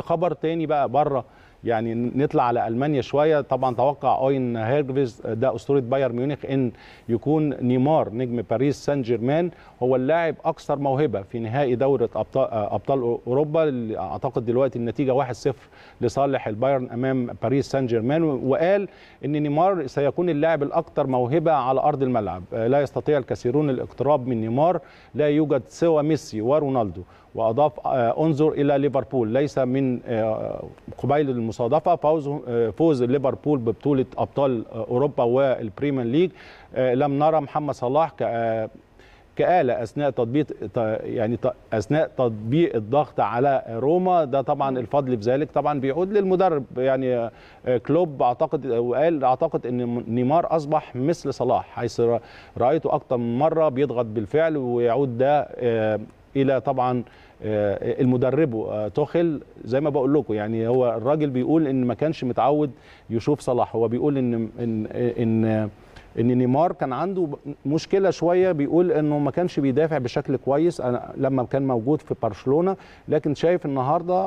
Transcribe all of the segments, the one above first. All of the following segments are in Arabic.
خبر تاني بقى بره يعني نطلع على المانيا شويه طبعا توقع اوين هيرفيز ده اسطوره بايرن ميونخ ان يكون نيمار نجم باريس سان جيرمان هو اللاعب اكثر موهبه في نهائي دوره ابطال ابطال اوروبا اعتقد دلوقتي النتيجه 1-0 لصالح البايرن امام باريس سان جيرمان وقال ان نيمار سيكون اللاعب الاكثر موهبه على ارض الملعب لا يستطيع الكثيرون الاقتراب من نيمار لا يوجد سوى ميسي ورونالدو واضاف آه، انظر الى ليفربول ليس من آه، قبيل المصادفه فوز آه، فوز ليفربول ببطوله ابطال اوروبا والبريمير ليج لم نرى محمد صلاح كآلة أثناء تطبيق يعني أثناء تطبيق الضغط على روما ده طبعا الفضل في ذلك طبعا بيعود للمدرب يعني كلوب أعتقد وقال أعتقد إن نيمار أصبح مثل صلاح حيث رأيته اكثر من مرة بيضغط بالفعل ويعود ده الى طبعا آه، المدرب آه، توخل زي ما بقول لكم يعني هو الراجل بيقول ان ما كانش متعود يشوف صلاح هو بيقول ان ان ان ان نيمار كان عنده مشكله شويه بيقول انه ما كانش بيدافع بشكل كويس أنا لما كان موجود في برشلونه لكن شايف النهارده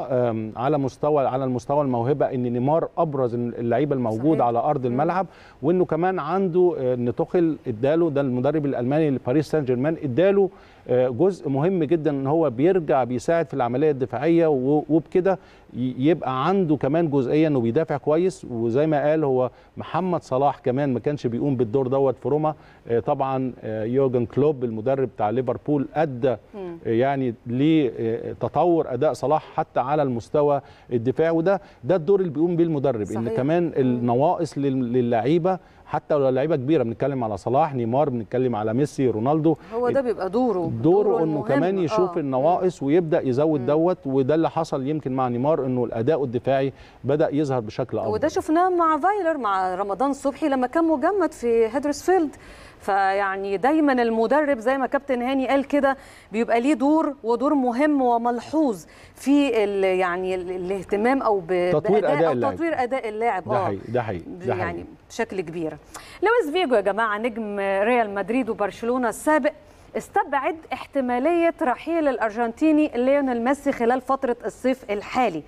على مستوى على المستوى الموهبه ان نيمار ابرز اللعيبه الموجود صحيح. على ارض الملعب وانه كمان عنده ان آه، توخيل اداله ده المدرب الالماني لباريس سان جيرمان اداله آه، جزء مهم جدا ان هو بيرجع بيساعد في العمليه الدفاعيه وبكده يبقى عنده كمان جزئيه انه بيدافع كويس وزي ما قال هو محمد صلاح كمان ما كانش بيقوم بالدفاع الدور دوت في روما آه، طبعا آه، يورجن كلوب المدرب بتاع ليفربول ادى آه، يعني لتطور اداء صلاح حتى على المستوى الدفاعي وده ده الدور اللي بيقوم بيه المدرب صحيح. ان كمان النواقص للعيبه حتى لو لعيبه كبيره بنتكلم على صلاح نيمار بنتكلم على ميسي رونالدو هو ده بيبقى دوره دوره, دوره انه كمان يشوف آه. النواقص ويبدا يزود دوت وده اللي حصل يمكن مع نيمار انه الاداء الدفاعي بدا يظهر بشكل افضل وده شفناه مع فايلر مع رمضان صبحي لما كان مجمد في هيدرسفيلد فيعني دايما المدرب زي ما كابتن هاني قال كده بيبقى ليه دور ودور مهم وملحوظ في الـ يعني الـ الاهتمام او تطوير اداء, اللاعب تطوير اداء اللاعب اه ده حقيقي ده يعني حقيقي يعني بشكل كبير لويس فيجو يا جماعه نجم ريال مدريد وبرشلونه السابق استبعد احتماليه رحيل الارجنتيني ليونيل ميسي خلال فتره الصيف الحالي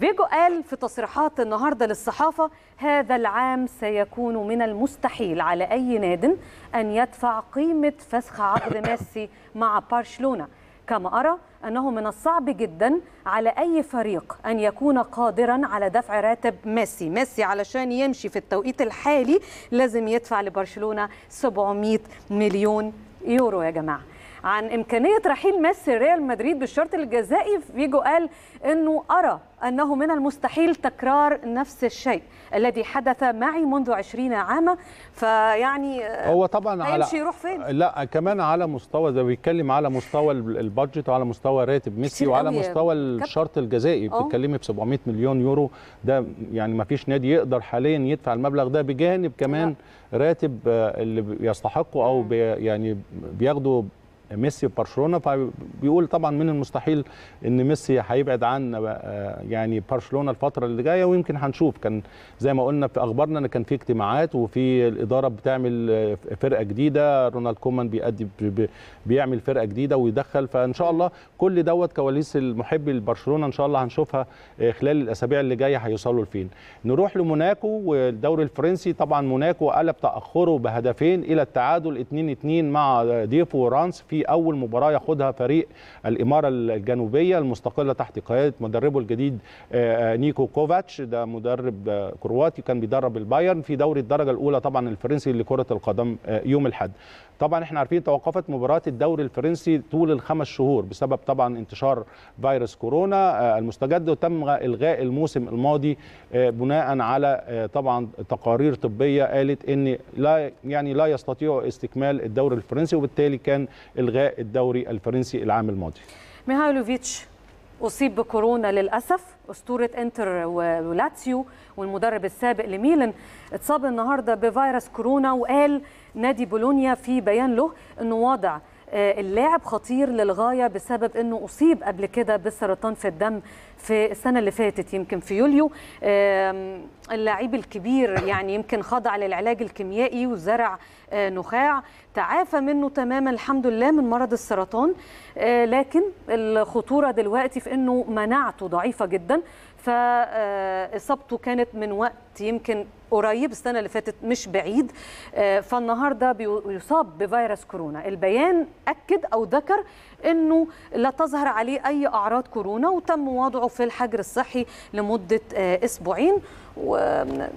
فيجو قال في تصريحات النهارده للصحافه هذا العام سيكون من المستحيل على اي ناد ان يدفع قيمه فسخ عقد ميسي مع برشلونه كما ارى أنه من الصعب جدا على أي فريق أن يكون قادرا على دفع راتب ميسي ميسي علشان يمشي في التوقيت الحالي لازم يدفع لبرشلونة 700 مليون يورو يا جماعه عن إمكانية رحيل ميسي ريال مدريد بالشرط الجزائي فيجو قال أنه أرى أنه من المستحيل تكرار نفس الشيء الذي حدث معي منذ عشرين عاما فيعني آه، هو طبعا على يروح فين؟ لا كمان على مستوى ده بيتكلم على مستوى البادجت وعلى مستوى راتب ميسي وعلى مستوى الشرط الجزائي اه. بتتكلمي ب 700 مليون يورو ده يعني ما فيش نادي يقدر حاليا يدفع المبلغ ده بجانب كمان لا. راتب آه، اللي يستحقه او بي يعني بياخده ميسي وبرشلونه فبيقول طبعا من المستحيل ان ميسي هيبعد عن يعني برشلونه الفتره اللي جايه ويمكن هنشوف كان زي ما قلنا في اخبارنا ان كان في اجتماعات وفي الاداره بتعمل فرقه جديده رونالد كومان بيأدي بيعمل فرقه جديده ويدخل فان شاء الله كل دوت كواليس المحب لبرشلونه ان شاء الله هنشوفها خلال الاسابيع اللي جايه هيوصلوا لفين نروح لموناكو والدوري الفرنسي طبعا موناكو قلب تاخره بهدفين الى التعادل 2-2 مع ديفو رانس في في اول مباراه ياخدها فريق الاماره الجنوبيه المستقله تحت قياده مدربه الجديد آه، آه، نيكو كوفاتش ده مدرب آه، كرواتي كان بيدرب البايرن في دوري الدرجه الاولى طبعا الفرنسي لكره القدم يوم الاحد طبعا احنا عارفين توقفت مباراه الدوري الفرنسي طول الخمس شهور بسبب طبعا انتشار فيروس كورونا المستجد وتم الغاء الموسم الماضي بناء على طبعا تقارير طبيه قالت ان لا يعني لا يستطيع استكمال الدوري الفرنسي وبالتالي كان إلغاء الدوري الفرنسي العام الماضي ميهايلوفيتش أصيب بكورونا للأسف أسطورة إنتر ولاتسيو والمدرب السابق لميلان اتصاب النهاردة بفيروس كورونا وقال نادي بولونيا في بيان له أنه واضع آه، اللاعب خطير للغايه بسبب انه اصيب قبل كده بالسرطان في الدم في السنه اللي فاتت يمكن في يوليو اللاعب الكبير يعني يمكن خضع للعلاج الكيميائي وزرع آه، نخاع تعافى منه تماما الحمد لله من مرض السرطان آه، لكن الخطوره دلوقتي في انه مناعته ضعيفه جدا فإصابته آه، كانت من وقت يمكن قريب السنة اللي فاتت مش بعيد آه، فالنهاردة بيصاب بفيروس كورونا البيان أكد أو ذكر أنه لا تظهر عليه أي أعراض كورونا وتم وضعه في الحجر الصحي لمدة آه، أسبوعين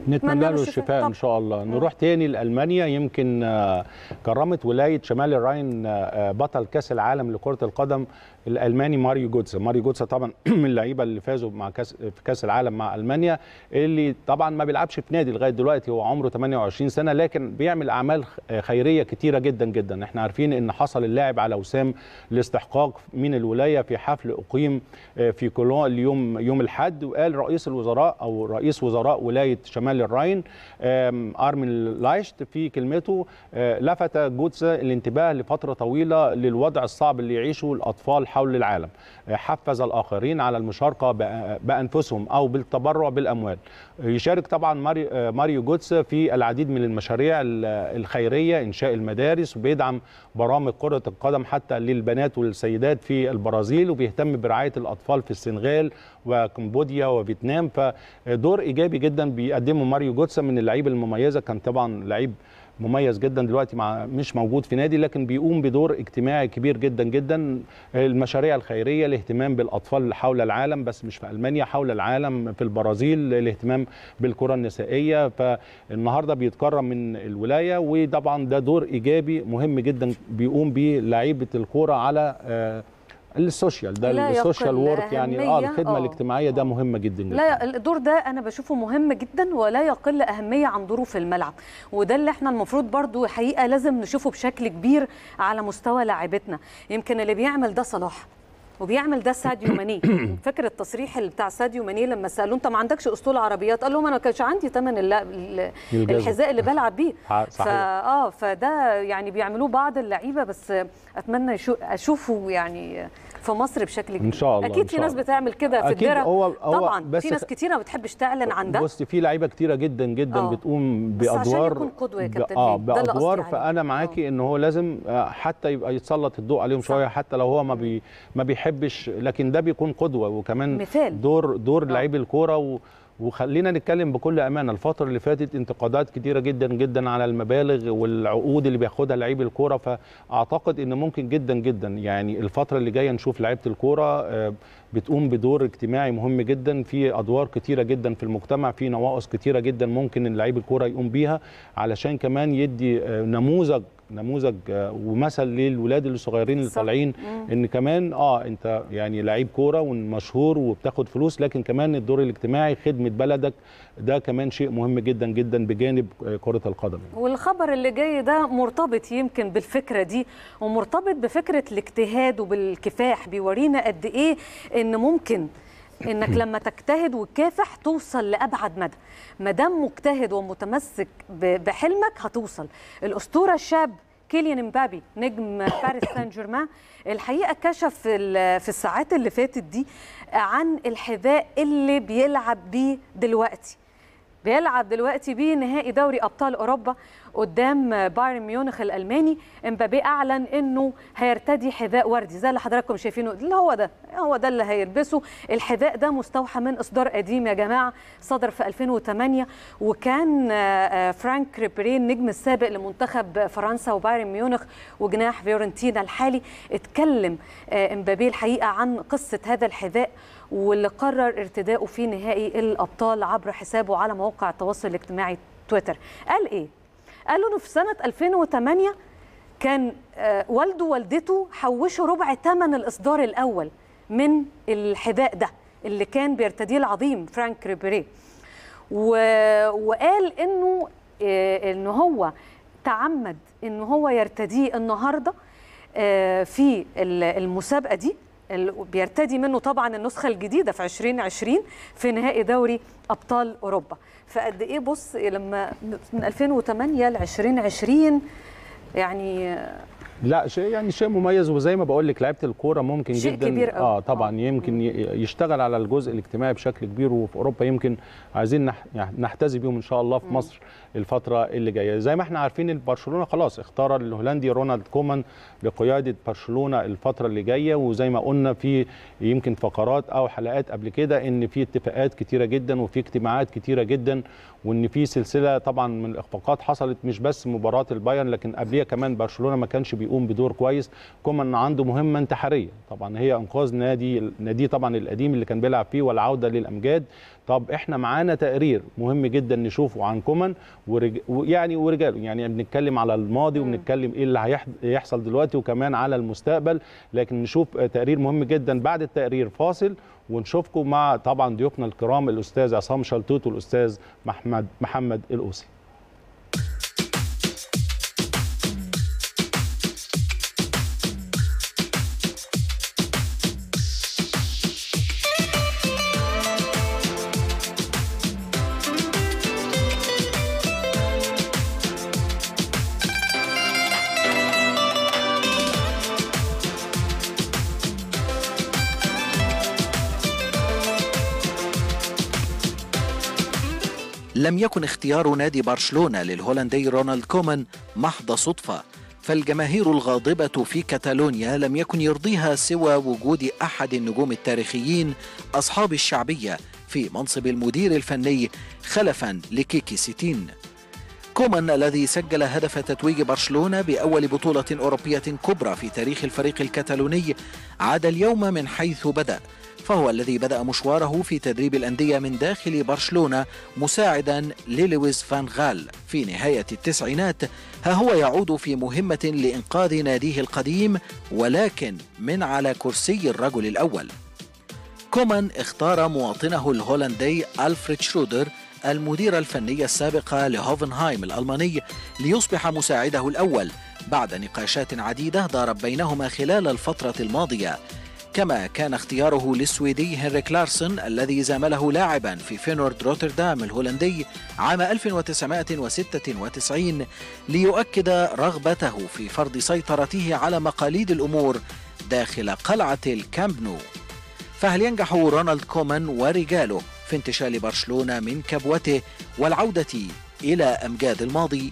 نتمنى له الشفاء ان شاء الله نروح تاني لالمانيا يمكن آه، كرمت ولايه شمال الراين آه، آه، بطل كاس العالم لكره القدم الالماني ماريو جوتسا ماريو جوتسا طبعا من اللعيبه اللي فازوا مع كاس في كاس العالم مع المانيا اللي طبعا ما بيلعبش في نادي لغايه دلوقتي هو عمره 28 سنه لكن بيعمل اعمال خيريه كتيره جدا جدا احنا عارفين ان حصل اللاعب على وسام لاستحقاق من الولايه في حفل اقيم في كولون اليوم يوم الاحد وقال رئيس الوزراء او رئيس وزراء ولايه شمال الراين ارمن لايشت في كلمته آه، لفت جوتس الانتباه لفتره طويله للوضع الصعب اللي يعيشه الاطفال حول العالم آه، حفز الاخرين على المشاركه بانفسهم او بالتبرع بالاموال آه، يشارك طبعا ماريو جوتس في العديد من المشاريع الخيريه انشاء المدارس وبيدعم برامج كره القدم حتى للبنات والسيدات في البرازيل وبيهتم برعايه الاطفال في السنغال وكمبوديا وفيتنام فدور ايجابي جدا بيقدمه ماريو جوتسا من اللعيبه المميزه كان طبعا لعيب مميز جدا دلوقتي مع مش موجود في نادي لكن بيقوم بدور اجتماعي كبير جدا جدا المشاريع الخيريه الاهتمام بالاطفال حول العالم بس مش في المانيا حول العالم في البرازيل الاهتمام بالكره النسائيه فالنهارده بيتكرم من الولايه وطبعا ده دور ايجابي مهم جدا بيقوم به لعيبه الكوره على آه، السوشيال ده السوشيال وورك يعني اه الخدمه أوه. الاجتماعيه ده مهمه جدا جدا لا الدور ده انا بشوفه مهم جدا ولا يقل اهميه عن دوره في الملعب وده اللي احنا المفروض برضو حقيقه لازم نشوفه بشكل كبير على مستوى لاعبتنا يمكن اللي بيعمل ده صلاح وبيعمل ده ساديو ماني فاكر التصريح اللي بتاع ساديو ماني لما سالوه انت ما عندكش اسطول عربيات قال لهم انا ما كانش عندي ثمن الحذاء اللي بلعب بيه فا اه فده يعني بيعملوه بعض اللعيبه بس اتمنى اشوفه يعني في مصر بشكل كبير ان شاء الله اكيد في ناس بتعمل كده في الدرع هو هو طبعا بس في ناس كتيره ما بتحبش تعلن عن ده بصي في لعيبه كتيره جدا جدا أوه. بتقوم بادوار بس عشان يكون قدوه يا كابتن اه بادوار فانا معاكي آه. ان هو لازم آه، حتى يبقى يتسلط الضوء عليهم شويه حتى لو هو ما بي ما بيحبش لكن ده بيكون قدوه وكمان مثال. دور دور آه. لعيب الكوره وخلينا نتكلم بكل امانه الفتره اللي فاتت انتقادات كتيره جدا جدا على المبالغ والعقود اللي بياخدها لعيب الكوره فاعتقد ان ممكن جدا جدا يعني الفتره اللي جايه نشوف لعيبه الكوره آه، بتقوم بدور اجتماعي مهم جدا في ادوار كتيره جدا في المجتمع في نواقص كتيره جدا ممكن لعيب الكوره يقوم بيها علشان كمان يدي آه، نموذج نموذج آه، ومثل للولاد الصغيرين اللي طالعين ان كمان اه انت يعني لعيب كوره ومشهور وبتاخد فلوس لكن كمان الدور الاجتماعي خدمه بلدك ده كمان شيء مهم جدا جدا بجانب آه، كره القدم والخبر اللي جاي ده مرتبط يمكن بالفكره دي ومرتبط بفكره الاجتهاد وبالكفاح بيورينا قد ايه ان ممكن انك لما تجتهد وتكافح توصل لابعد مدى ما دام مجتهد ومتمسك بحلمك هتوصل الاسطوره الشاب كيليان امبابي نجم باريس سان جيرمان الحقيقه كشف في الساعات اللي فاتت دي عن الحذاء اللي بيلعب بيه دلوقتي بيلعب دلوقتي بيه نهائي دوري ابطال اوروبا قدام بايرن ميونخ الالماني امبابي اعلن انه هيرتدي حذاء وردي زي اللي حضراتكم شايفينه اللي هو ده هو ده اللي هيلبسه الحذاء ده مستوحى من اصدار قديم يا جماعه صدر في 2008 وكان آه، آه، فرانك ريبرين النجم السابق لمنتخب فرنسا وبايرن ميونخ وجناح فيورنتينا الحالي اتكلم آه، امبابي الحقيقه عن قصه هذا الحذاء واللي قرر ارتداؤه في نهائي الابطال عبر حسابه على مواقع التواصل الاجتماعي تويتر قال ايه قال انه في سنه 2008 كان آه، والده ووالدته حوشوا ربع ثمن الاصدار الاول من الحذاء ده اللي كان بيرتديه العظيم فرانك ريبيري وقال انه آه، ان هو تعمد ان هو يرتديه النهارده آه، في المسابقه دي بيرتدي منه طبعا النسخه الجديده في 2020 في نهائي دوري ابطال اوروبا فقد ايه بص لما من 2008 ل 2020 يعني لا شيء يعني شيء مميز وزي ما بقول لك لعيبه الكوره ممكن شيء جدا كبير اه طبعا يمكن يشتغل على الجزء الاجتماعي بشكل كبير وفي اوروبا يمكن عايزين يعني نحتذي بيهم ان شاء الله في مصر الفتره اللي جايه زي ما احنا عارفين ان برشلونه خلاص اختار الهولندي رونالد كومان لقياده برشلونه الفتره اللي جايه وزي ما قلنا في يمكن فقرات او حلقات قبل كده ان في اتفاقات كتيره جدا وفي اجتماعات كتيره جدا وان في سلسله طبعا من الاخفاقات حصلت مش بس مباراه البايرن لكن قبليها كمان برشلونه ما كانش بيقول يقوم بدور كويس كومان عنده مهمه انتحاريه طبعا هي انقاذ نادي نادي طبعا القديم اللي كان بيلعب فيه والعوده للامجاد طب احنا معانا تقرير مهم جدا نشوفه عن كومان ورج... ويعني ورجاله يعني بنتكلم على الماضي وبنتكلم ايه اللي هيحصل دلوقتي وكمان على المستقبل لكن نشوف تقرير مهم جدا بعد التقرير فاصل ونشوفكم مع طبعا ضيوفنا الكرام الاستاذ عصام شلتوت والاستاذ محمد محمد الاوسي لم يكن اختيار نادي برشلونة للهولندي رونالد كومان محض صدفة فالجماهير الغاضبة في كاتالونيا لم يكن يرضيها سوى وجود أحد النجوم التاريخيين أصحاب الشعبية في منصب المدير الفني خلفا لكيكي سيتين كومان الذي سجل هدف تتويج برشلونة بأول بطولة أوروبية كبرى في تاريخ الفريق الكتالوني عاد اليوم من حيث بدأ فهو الذي بدأ مشواره في تدريب الأندية من داخل برشلونة مساعدا للويز فان غال في نهاية التسعينات ها هو يعود في مهمة لإنقاذ ناديه القديم ولكن من على كرسي الرجل الأول كومان اختار مواطنه الهولندي ألفريد شرودر المدير الفني السابق لهوفنهايم الألماني ليصبح مساعده الأول بعد نقاشات عديدة دارت بينهما خلال الفترة الماضية كما كان اختياره للسويدي هنريك لارسن الذي زامله لاعبا في فينورد روتردام الهولندي عام 1996 ليؤكد رغبته في فرض سيطرته على مقاليد الأمور داخل قلعة الكامب نو فهل ينجح رونالد كومان ورجاله في انتشال برشلونة من كبوته والعودة إلى أمجاد الماضي؟